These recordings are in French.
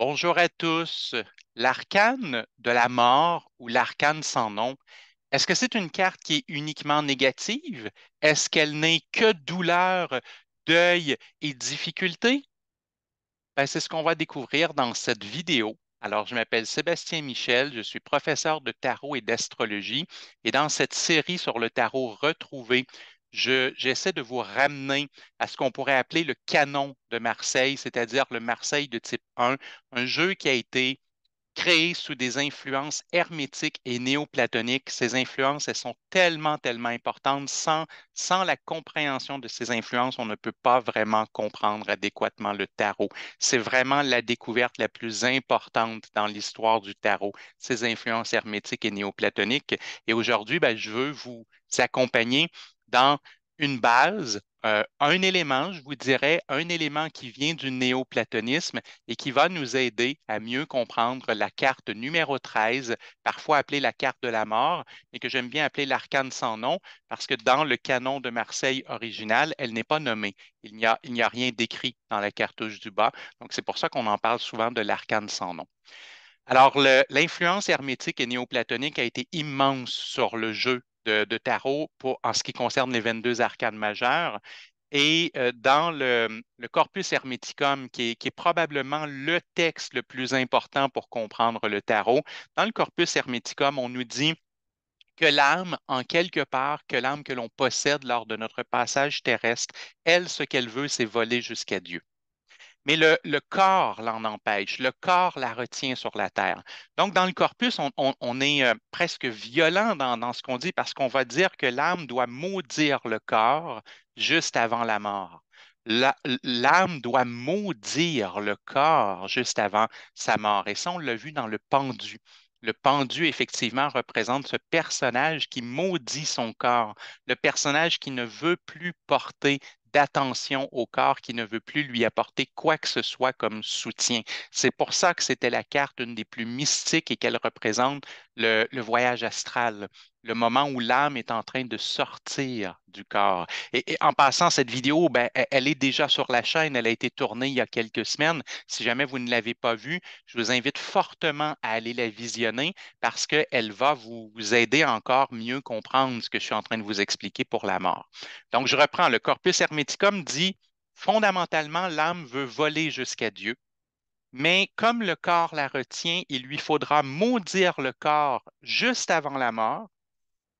Bonjour à tous. L'arcane de la mort ou l'arcane sans nom, est-ce que c'est une carte qui est uniquement négative? Est-ce qu'elle n'est que douleur, deuil et difficulté? Ben, c'est ce qu'on va découvrir dans cette vidéo. Alors, je m'appelle Sébastien Michel, je suis professeur de tarot et d'astrologie. Et dans cette série sur le tarot retrouvé, j'essaie de vous ramener à ce qu'on pourrait appeler le canon de Marseille, c'est-à-dire le Marseille de type 1, un jeu qui a été créé sous des influences hermétiques et néoplatoniques. Ces influences, elles sont tellement, tellement importantes. Sans, sans la compréhension de ces influences, on ne peut pas vraiment comprendre adéquatement le tarot. C'est vraiment la découverte la plus importante dans l'histoire du tarot, ces influences hermétiques et néoplatoniques. Et aujourd'hui, ben, je veux vous accompagner dans une base, euh, un élément, je vous dirais, un élément qui vient du néoplatonisme et qui va nous aider à mieux comprendre la carte numéro 13, parfois appelée la carte de la mort, et que j'aime bien appeler l'arcane sans nom, parce que dans le canon de Marseille original, elle n'est pas nommée. Il n'y a, il n'y a rien d'écrit dans la cartouche du bas. Donc, c'est pour ça qu'on en parle souvent de l'arcane sans nom. Alors, l'influence hermétique et néoplatonique a été immense sur le jeu de, tarot pour, en ce qui concerne les 22 arcades majeures. Et euh, dans le, Corpus Hermeticum, qui est, probablement le texte le plus important pour comprendre le tarot, dans le Corpus Hermeticum, on nous dit que l'âme, en quelque part, que l'âme que l'on possède lors de notre passage terrestre, elle, ce qu'elle veut, c'est voler jusqu'à Dieu mais le, corps l'en empêche, le corps la retient sur la terre. Donc, dans le corpus, on, est euh, presque violent dans, dans ce qu'on dit parce qu'on va dire que l'âme doit maudire le corps juste avant la mort. L'âme doit maudire le corps juste avant sa mort. Et ça, on l'a vu dans le pendu. Le pendu, effectivement, représente ce personnage qui maudit son corps, le personnage qui ne veut plus porter d'attention au corps qui ne veut plus lui apporter quoi que ce soit comme soutien. C'est pour ça que c'était la carte une des plus mystiques et qu'elle représente le, voyage astral, le moment où l'âme est en train de sortir du corps. Et, en passant, cette vidéo, ben, e-, elle, est déjà sur la chaîne, elle a été tournée il y a quelques semaines. Si jamais vous ne l'avez pas vue, je vous invite fortement à aller la visionner parce qu'elle va vous, aider encore mieux comprendre ce que je suis en train de vous expliquer pour la mort. Donc, je reprends, le corpus hermeticum dit fondamentalement, l'âme veut voler jusqu'à Dieu mais comme le corps la retient, il lui faudra maudire le corps juste avant la mort.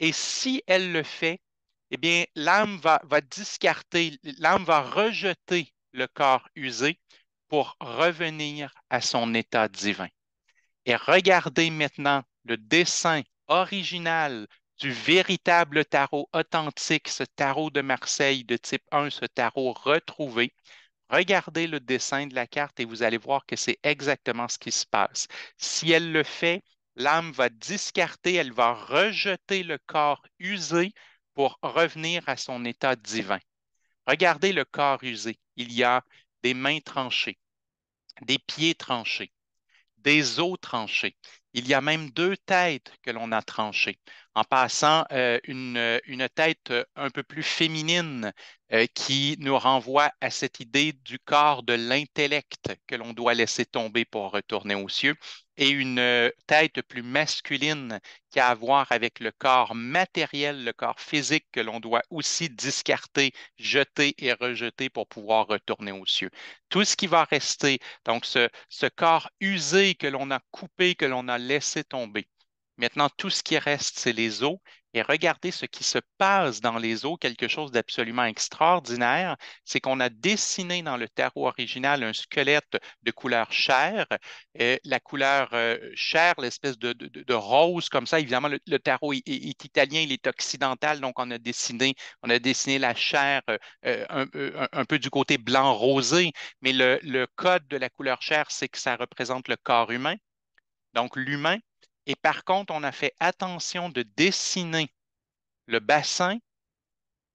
Et si elle le fait, eh bien, l'âme va, va discarter, l'âme va rejeter le corps usé pour revenir à son état divin. Et regardez maintenant le dessin original du véritable tarot authentique, ce tarot de Marseille de type 1, ce tarot retrouvé, Regardez le dessin de la carte et vous allez voir que c'est exactement ce qui se passe. Si elle le fait, l'âme va discarter, elle va rejeter le corps usé pour revenir à son état divin. Regardez le corps usé. Il y a des mains tranchées, des pieds tranchés, des os tranchés. Il y a même deux têtes que l'on a tranchées. En passant, euh, une, tête euh, un peu plus féminine euh, qui nous renvoie à cette idée du corps de l'intellect que l'on doit laisser tomber pour retourner aux cieux, et une euh, tête plus masculine qui a à voir avec le corps matériel, le corps physique que l'on doit aussi discarter, jeter et rejeter pour pouvoir retourner aux cieux. Tout ce qui va rester, donc ce corps usé que l'on a coupé, que l'on a laissé tomber. Maintenant, tout ce qui reste, c'est les os regardez ce qui se passe dans les eaux, quelque chose d'absolument extraordinaire, c'est qu'on a dessiné dans le tarot original un squelette de couleur chair. Et euh, la couleur euh, chair, l'espèce de, rose comme ça, évidemment, le, tarot est, italien, il est occidental, donc on a dessiné, on a dessiné la chair euh, un, peu du côté blanc-rosé, mais le, le code de la couleur chair, c'est que ça représente le corps humain. Donc l'humain, et par contre, on a fait attention de dessiner le bassin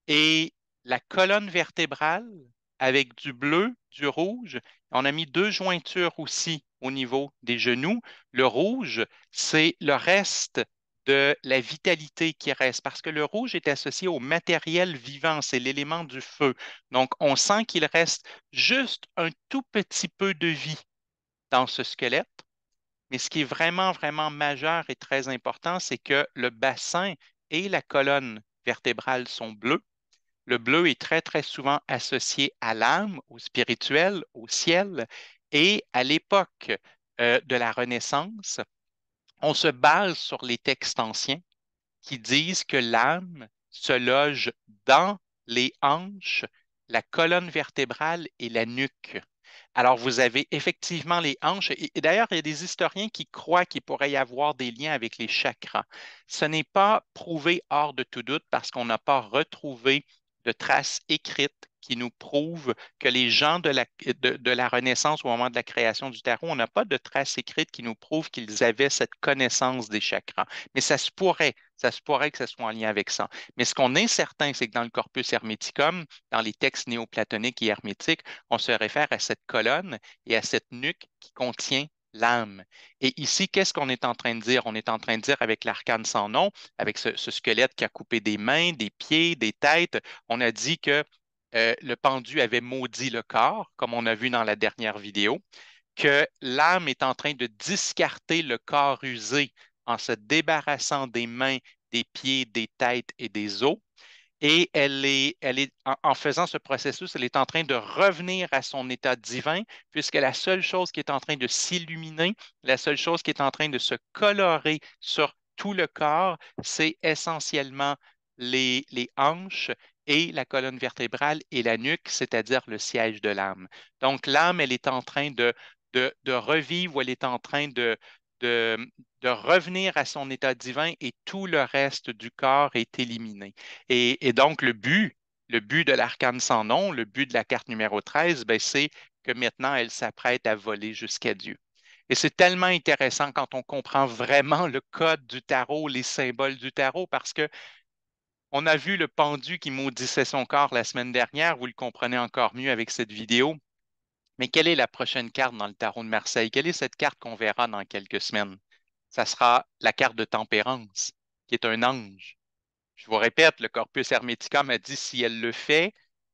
et la colonne vertébrale avec du bleu, du rouge. On a mis deux jointures aussi au niveau des genoux. Le rouge, c'est le reste de la vitalité qui reste, parce que le rouge est associé au matériel vivant, c'est l'élément du feu. Donc, on sent qu'il reste juste un tout petit peu de vie dans ce squelette. Mais ce qui est vraiment, vraiment majeur et très important, c'est que le bassin et la colonne vertébrale sont bleus. Le bleu est très, très souvent associé à l'âme, au spirituel, au ciel. Et à l'époque euh, de la Renaissance, on se base sur les textes anciens qui disent que l'âme se loge dans les hanches, la colonne vertébrale et la nuque. Alors, vous avez effectivement les hanches. Et, d'ailleurs, il y a des historiens qui croient qu'il pourrait y avoir des liens avec les chakras. Ce n'est pas prouvé hors de tout doute parce qu'on n'a pas retrouvé de traces écrites qui nous prouve que les gens de la, de, la Renaissance au moment de la création du tarot, on n'a pas de traces écrite qui nous prouve qu'ils avaient cette connaissance des chakras. Mais ça se pourrait, ça se pourrait que ce soit en lien avec ça. Mais ce qu'on est certain, c'est que dans le corpus herméticum, dans les textes néoplatoniques et hermétiques, on se réfère à cette colonne et à cette nuque qui contient l'âme. Et ici, qu'est-ce qu'on est en train de dire? On est en train de dire avec l'arcane sans nom, avec ce, squelette qui a coupé des mains, des pieds, des têtes, on a dit que euh, le pendu avait maudit le corps, comme on a vu dans la dernière vidéo, que l'âme est en train de discarter le corps usé en se débarrassant des mains, des pieds, des têtes et des os. Et elle est, elle est, en, faisant ce processus, elle est en train de revenir à son état divin, puisque la seule chose qui est en train de s'illuminer, la seule chose qui est en train de se colorer sur tout le corps, c'est essentiellement les, les hanches et la colonne vertébrale et la nuque, c'est-à-dire le siège de l'âme. Donc, l'âme, elle est en train de, de, revivre, elle est en train de, de, revenir à son état divin et tout le reste du corps est éliminé. Et, et donc, le but, le but de l'arcane sans nom, le but de la carte numéro 13, ben, c'est que maintenant, elle s'apprête à voler jusqu'à Dieu. Et c'est tellement intéressant quand on comprend vraiment le code du tarot, les symboles du tarot, parce que on a vu le pendu qui maudissait son corps la semaine dernière, vous le comprenez encore mieux avec cette vidéo. Mais quelle est la prochaine carte dans le tarot de Marseille? Quelle est cette carte qu'on verra dans quelques semaines? Ça sera la carte de tempérance, qui est un ange. Je vous répète, le corpus hermétique a dit si elle le fait,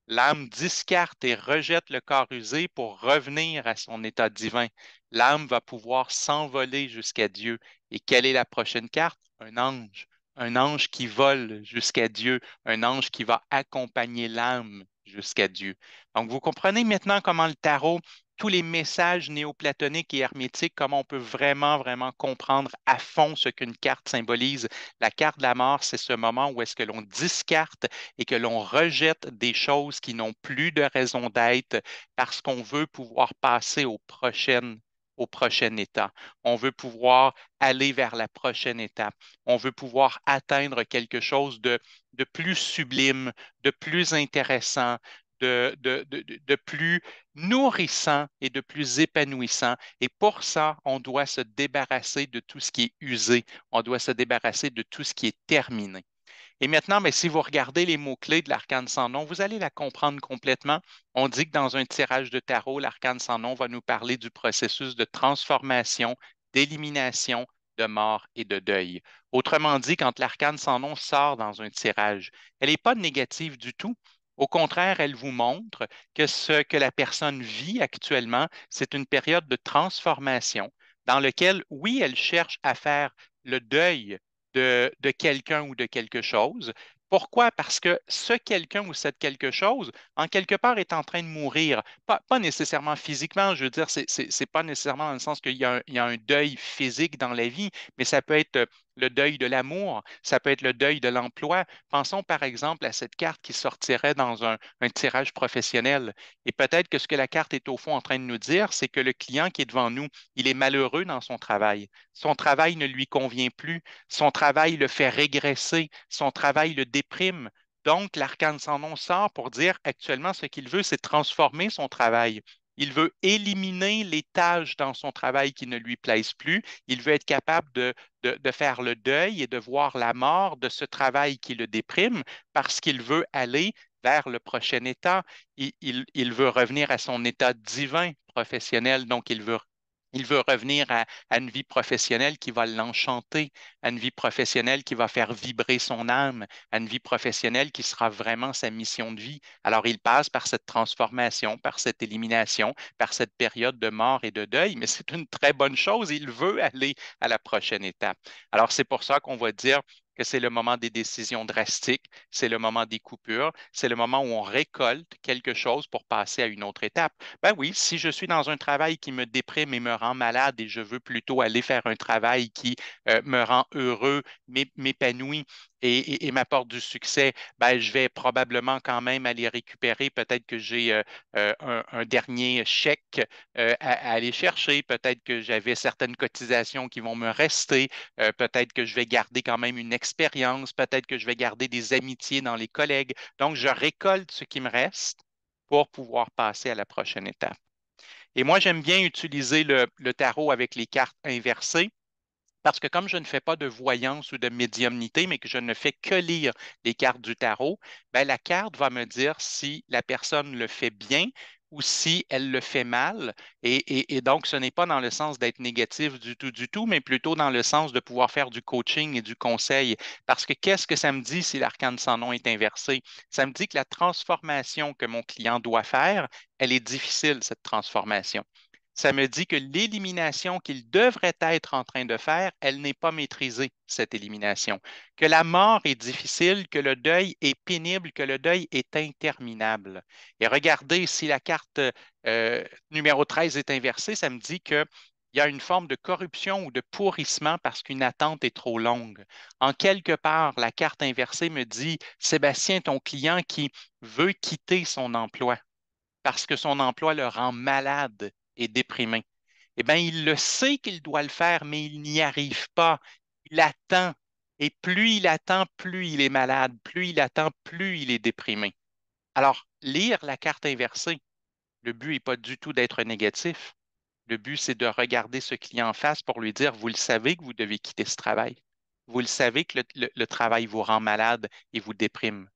l'âme discarte et rejette le corps usé pour revenir à son état divin. L'âme va pouvoir s'envoler jusqu'à Dieu. Et quelle est la prochaine carte? Un ange un ange qui vole jusqu'à Dieu, un ange qui va accompagner l'âme jusqu'à Dieu. Donc, vous comprenez maintenant comment le tarot, tous les messages néoplatoniques et hermétiques, comment on peut vraiment, vraiment comprendre à fond ce qu'une carte symbolise. La carte de la mort, c'est ce moment où est-ce que l'on discarte et que l'on rejette des choses qui n'ont plus de raison d'être parce qu'on veut pouvoir passer aux prochaines prochain état. On veut pouvoir aller vers la prochaine étape. On veut pouvoir atteindre quelque chose de, plus sublime, de plus intéressant, de, plus nourrissant et de plus épanouissant. Et pour ça, on doit se débarrasser de tout ce qui est usé, on doit se débarrasser de tout ce qui est terminé. Et maintenant, mais ben, si vous regardez les mots-clés de l'arcane sans nom, vous allez la comprendre complètement. On dit que dans un tirage de tarot, l'arcane sans nom va nous parler du processus de transformation, d'élimination, de mort et de deuil. Autrement dit, quand l'arcane sans nom sort dans un tirage, elle n'est pas négative du tout. Au contraire, elle vous montre que ce que la personne vit actuellement, c'est une période de transformation dans laquelle, oui, elle cherche à faire le deuil de, quelqu'un ou de quelque chose. Pourquoi? Parce que ce quelqu'un ou cette quelque chose, en quelque part, est en train de mourir. Pas, nécessairement physiquement, je veux dire, c'est n'est pas nécessairement dans le sens qu'il y, a un deuil physique dans la vie, mais ça peut être le deuil de l'amour, ça peut être le deuil de l'emploi. Pensons par exemple à cette carte qui sortirait dans un, tirage professionnel. Et peut-être que ce que la carte est au fond en train de nous dire, c'est que le client qui est devant nous, il est malheureux dans son travail. Son travail ne lui convient plus. Son travail le fait régresser. Son travail le déprime. Donc, l'arcane sans nom sort pour dire actuellement ce qu'il veut, c'est transformer son travail. Il veut éliminer les tâches dans son travail qui ne lui plaisent plus. Il veut être capable de, de, faire le deuil et de voir la mort de ce travail qui le déprime parce qu'il veut aller vers le prochain état. Il, il, veut revenir à son état divin professionnel, donc il veut il veut revenir à, une vie professionnelle qui va l'enchanter, à une vie professionnelle qui va faire vibrer son âme, à une vie professionnelle qui sera vraiment sa mission de vie. Alors il passe par cette transformation, par cette élimination, par cette période de mort et de deuil, mais c'est une très bonne chose. Il veut aller à la prochaine étape. Alors c'est pour ça qu'on va dire que c'est le moment des décisions drastiques, c'est le moment des coupures, c'est le moment où on récolte quelque chose pour passer à une autre étape. Ben oui, si je suis dans un travail qui me déprime et me rend malade et je veux plutôt aller faire un travail qui euh, me rend heureux, m'épanouit, et, m'apporte du succès, ben, je vais probablement quand même aller récupérer. Peut-être que j'ai euh, euh, un, dernier chèque euh, à, aller chercher. Peut-être que j'avais certaines cotisations qui vont me rester. peut-être que je vais garder quand même une expérience. Peut-être que je vais garder des amitiés dans les collègues. Donc, je récolte ce qui me reste pour pouvoir passer à la prochaine étape. Et moi, j'aime bien utiliser le tarot avec les cartes inversées parce que comme je ne fais pas de voyance ou de médiumnité, mais que je ne fais que lire les cartes du tarot, ben, la carte va me dire si la personne le fait bien ou si elle le fait mal. Et, donc, ce n'est pas dans le sens d'être négatif du tout, du tout, mais plutôt dans le sens de pouvoir faire du coaching et du conseil. Parce que qu'est-ce que ça me dit si l'arcane sans nom est inversé? Ça me dit que la transformation que mon client doit faire, elle est difficile, cette transformation ça me dit que l'élimination qu'il devrait être en train de faire, elle n'est pas maîtrisée, cette élimination. Que la mort est difficile, que le deuil est pénible, que le deuil est interminable. Et regardez, si la carte euh, numéro 13 est inversée, ça me dit qu'il y a une forme de corruption ou de pourrissement parce qu'une attente est trop longue. En quelque part, la carte inversée me dit, Sébastien, ton client qui veut quitter son emploi parce que son emploi le rend malade, est déprimé. Eh bien, il le sait qu'il doit le faire, mais il n'y arrive pas. Il attend. Et plus il attend, plus il est malade. Plus il attend, plus il est déprimé. Alors, lire la carte inversée, le but n'est pas du tout d'être négatif. Le but, c'est de regarder ce client en face pour lui dire, vous le savez que vous devez quitter ce travail. Vous le savez que le travail vous rend malade et vous déprime.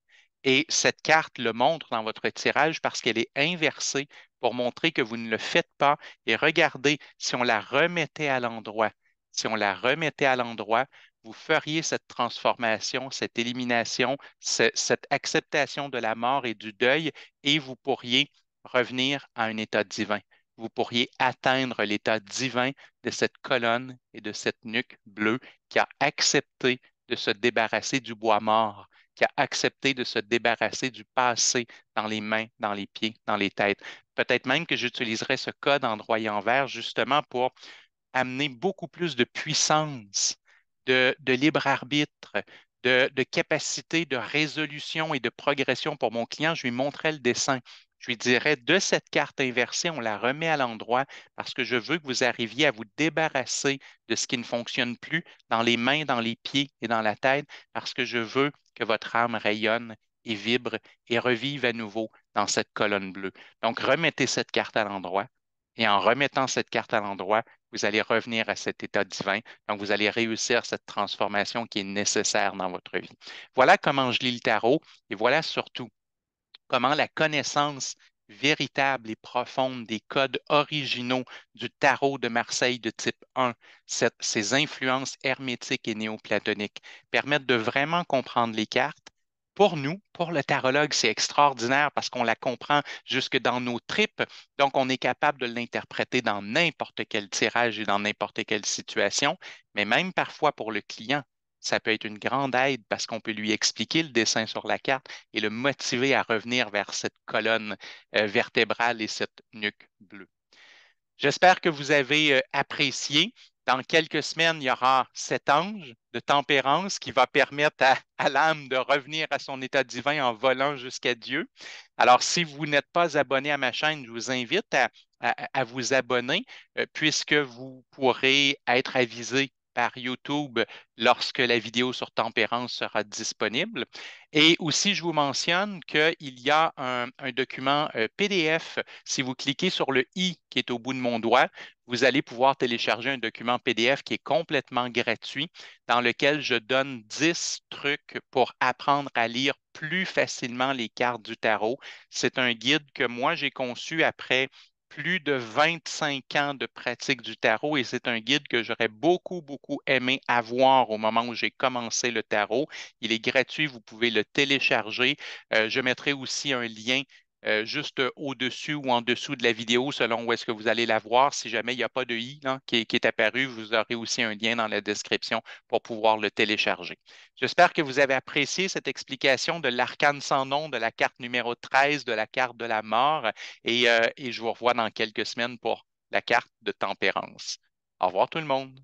Et cette carte le montre dans votre tirage parce qu'elle est inversée pour montrer que vous ne le faites pas. Et regardez, si on la remettait à l'endroit, si on la remettait à l'endroit, vous feriez cette transformation, cette élimination, cette acceptation de la mort et du deuil, et vous pourriez revenir à un état divin. Vous pourriez atteindre l'état divin de cette colonne et de cette nuque bleue qui a accepté de se débarrasser du bois mort, qui a accepté de se débarrasser du passé dans les mains, dans les pieds, dans les têtes. Peut-être même que j'utiliserai ce code en droit et en vert justement pour amener beaucoup plus de puissance, de, libre arbitre, de, de, capacité de résolution et de progression pour mon client. Je lui montrais le dessin je lui dirais de cette carte inversée, on la remet à l'endroit parce que je veux que vous arriviez à vous débarrasser de ce qui ne fonctionne plus dans les mains, dans les pieds et dans la tête parce que je veux que votre âme rayonne et vibre et revive à nouveau dans cette colonne bleue. Donc, remettez cette carte à l'endroit et en remettant cette carte à l'endroit, vous allez revenir à cet état divin. Donc, vous allez réussir cette transformation qui est nécessaire dans votre vie. Voilà comment je lis le tarot et voilà surtout comment la connaissance véritable et profonde des codes originaux du tarot de Marseille de type 1, ces influences hermétiques et néoplatoniques permettent de vraiment comprendre les cartes. Pour nous, pour le tarologue, c'est extraordinaire parce qu'on la comprend jusque dans nos tripes, donc on est capable de l'interpréter dans n'importe quel tirage et dans n'importe quelle situation, mais même parfois pour le client, ça peut être une grande aide parce qu'on peut lui expliquer le dessin sur la carte et le motiver à revenir vers cette colonne euh, vertébrale et cette nuque bleue. J'espère que vous avez euh, apprécié. Dans quelques semaines, il y aura cet ange de tempérance qui va permettre à, l'âme de revenir à son état divin en volant jusqu'à Dieu. Alors, si vous n'êtes pas abonné à ma chaîne, je vous invite à, vous abonner euh, puisque vous pourrez être avisé par YouTube lorsque la vidéo sur tempérance sera disponible. Et aussi, je vous mentionne qu'il y a un, document euh, PDF. Si vous cliquez sur le i qui est au bout de mon doigt, vous allez pouvoir télécharger un document PDF qui est complètement gratuit, dans lequel je donne 10 trucs pour apprendre à lire plus facilement les cartes du tarot. C'est un guide que moi, j'ai conçu après plus de 25 ans de pratique du tarot et c'est un guide que j'aurais beaucoup, beaucoup aimé avoir au moment où j'ai commencé le tarot. Il est gratuit, vous pouvez le télécharger. Euh, je mettrai aussi un lien euh, juste euh, au-dessus ou en dessous de la vidéo, selon où est-ce que vous allez la voir. Si jamais il n'y a pas de i là, qui, est apparu, vous aurez aussi un lien dans la description pour pouvoir le télécharger. J'espère que vous avez apprécié cette explication de l'arcane sans nom, de la carte numéro 13, de la carte de la mort, et, euh, et je vous revois dans quelques semaines pour la carte de tempérance. Au revoir tout le monde.